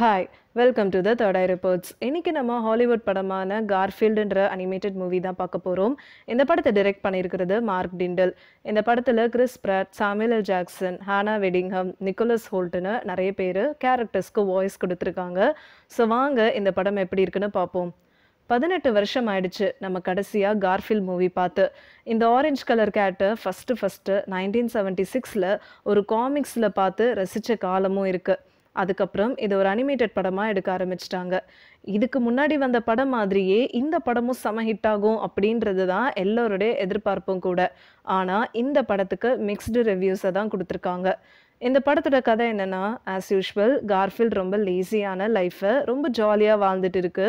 hi welcome to the third eye reports இன்றைக்கி நம்ம Hollywood படமான கார்ஃபீல்டுன்ற அனிமேட்டட் மூவி தான் பார்க்க போகிறோம் இந்த படத்தை டிரெக்ட் பண்ணியிருக்கிறது மார்க் டிண்டல் இந்த படத்தில் Chris Pratt Samuel L Jackson Hannah Waddingham Nicholas ஹோல்ட்டுன்னு நிறைய பேர் கேரக்டர்ஸ்க்கு வாய்ஸ் கொடுத்துருக்காங்க ஸோ வாங்க இந்த படம் எப்படி இருக்குன்னு பார்ப்போம் பதினெட்டு வருஷம் ஆயிடுச்சு நம்ம கடைசியாக கார்ஃபில் மூவி பார்த்து இந்த ஆரஞ்ச் கலர் கேட்டை ஃபஸ்ட்டு ஃபஸ்ட்டு நைன்டீன் செவன்ட்டி சிக்ஸில் ஒரு காமிக்ஸில் பார்த்து ரசித்த காலமும் இருக்குது அதுக்கப்புறம் இதை ஒரு அனிமேட்டட் படமாக எடுக்க ஆரம்பிச்சிட்டாங்க இதுக்கு முன்னாடி வந்த படம் மாதிரியே இந்த படமும் செம ஹிட் ஆகும் அப்படின்றது தான் எல்லோருடைய எதிர்பார்ப்பும் கூட ஆனால் இந்த படத்துக்கு மிக்ஸ்டு ரிவ்யூஸை தான் கொடுத்துருக்காங்க இந்த படத்தோட கதை என்னென்னா ஆஸ் யூஷுவல் கார்ஃபீல்ட் ரொம்ப லேசியான லைஃப்பை ரொம்ப ஜாலியாக வாழ்ந்துட்டு இருக்கு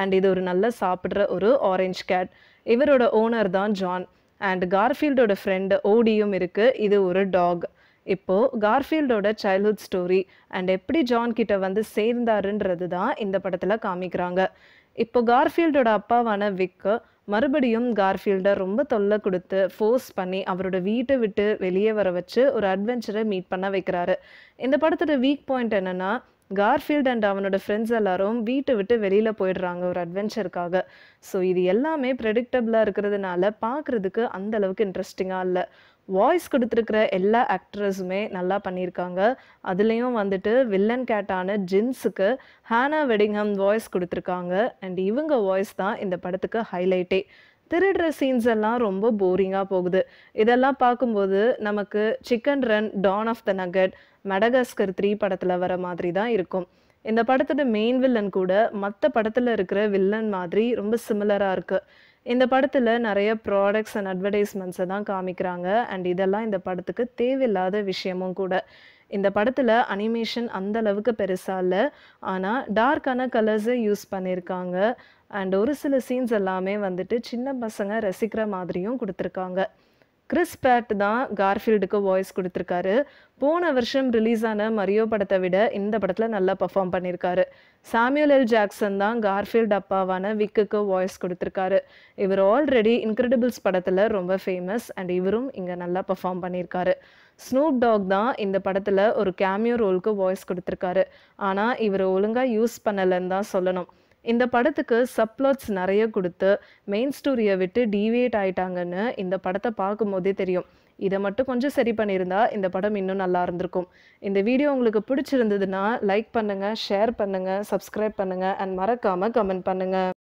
அண்ட் இது ஒரு நல்ல சாப்பிட்ற ஒரு ஆரஞ்ச் கேட் இவரோட ஓனர் தான் ஜான் அண்ட் கார்ஃபீல்டோட ஃப்ரெண்டு ஓடியும் இருக்குது இது ஒரு டாக் இப்போது கார்ஃபீல்டோட சைல்ட்ஹுட் ஸ்டோரி அண்ட் எப்படி ஜான் கிட்ட வந்து சேர்ந்தாருன்றது தான் இந்த படத்தில் காமிக்கிறாங்க இப்போ கார்ஃபீல்டோட அப்பாவான விக்கு மறுபடியும் கார்ஃபீல்டை ரொம்ப தொல்லை கொடுத்து ஃபோர்ஸ் பண்ணி அவரோட வீட்டை விட்டு வெளியே வர வச்சு ஒரு அட்வென்ச்சரை மீட் பண்ண வைக்கிறாரு இந்த படத்தோட வீக் பாயிண்ட் என்னென்னா கார்ஃபீல்ட் அண்ட் அவனோட ஃப்ரெண்ட்ஸ் எல்லாரும் வீட்டை விட்டு வெளியில் போயிடுறாங்க ஒரு அட்வென்ச்சருக்காக ஸோ இது எல்லாமே ப்ரெடிக்டபிளாக இருக்கிறதுனால பார்க்குறதுக்கு அந்த அளவுக்கு இன்ட்ரெஸ்டிங்காக இல்லை வாய்ஸ் கொடுத்துருக்கிற எல்லா ஆக்ட்ரஸுமே நல்லா பண்ணியிருக்காங்க அதுலேயும் வந்துட்டு வில்லன் கேட்டான ஜின்ஸுக்கு ஹானா வெடிங்ஹம் வாய்ஸ் கொடுத்துருக்காங்க அண்ட் இவங்க வாய்ஸ் தான் இந்த படத்துக்கு ஹைலைட்டே திருடுற சீன்ஸ் எல்லாம் ரொம்ப போரிங்காக போகுது இதெல்லாம் பார்க்கும்போது நமக்கு Chicken Run Dawn of the Nugget Madagascar three படத்தில் வர மாதிரி தான் இருக்கும் இந்த படத்தோட மெயின் வில்லன் கூட மற்ற படத்தில் இருக்கிற வில்லன் மாதிரி ரொம்ப சிமிலராக இருக்குது இந்த படத்தில் நிறைய ப்ராடக்ட்ஸ் அண்ட் அட்வர்டைஸ்மெண்ட்ஸை தான் காமிக்கிறாங்க அண்ட் இதெல்லாம் இந்த படத்துக்கு தேவையில்லாத விஷயமும் கூட இந்த படத்தில் அனிமேஷன் அந்த அளவுக்கு பெருசாக இல்லை ஆனால் டார்க்கான கலர்ஸை யூஸ் பண்ணியிருக்காங்க அண்ட் ஒரு சில சீன்ஸ் எல்லாமே வந்துட்டு சின்ன பசங்க ரசிக்கிற மாதிரியும் கொடுத்துருக்காங்க கிறிஸ் பேட் தான் கார்ஃபீல்டுக்கு வாய்ஸ் கொடுத்துருக்காரு போன வருஷம் ரிலீஸ் ஆன மரியோ படத்தை விட இந்த படத்தில் நல்லா பர்ஃபார்ம் பண்ணியிருக்காரு சாமியூல் எல் ஜாக்சன் தான் கார்ஃபீல்டு அப்பாவான விக்குக்கு வாய்ஸ் கொடுத்துருக்காரு இவர் ஆல்ரெடி இன்க்ரெடிபிள்ஸ் படத்தில் ரொம்ப ஃபேமஸ் அண்ட் இவரும் இங்கே நல்லா பர்ஃபார்ம் பண்ணியிருக்காரு ஸ்னூப் டாக் தான் இந்த படத்தில் ஒரு கேமியோ ரோலுக்கு வாய்ஸ் கொடுத்துருக்காரு ஆனால் இவர் ஒழுங்காக யூஸ் பண்ணலைன்னு தான் சொல்லணும் இந்த படத்துக்கு சப்ளாட்ஸ் நிறைய கொடுத்து மெயின் ஸ்டோரியை விட்டு டீவியேட் ஆயிட்டாங்கன்னு இந்த படத்தை பார்க்கும்போதே தெரியும் இதை மட்டும் கொஞ்சம் சரி பண்ணியிருந்தா இந்த படம் இன்னும் நல்லா இருந்திருக்கும் இந்த வீடியோ உங்களுக்கு பிடிச்சிருந்ததுன்னா லைக் பண்ணுங்கள் ஷேர் பண்ணுங்கள் சப்ஸ்கிரைப் பண்ணுங்கள் அண்ட் மறக்காமல் கமெண்ட் பண்ணுங்கள்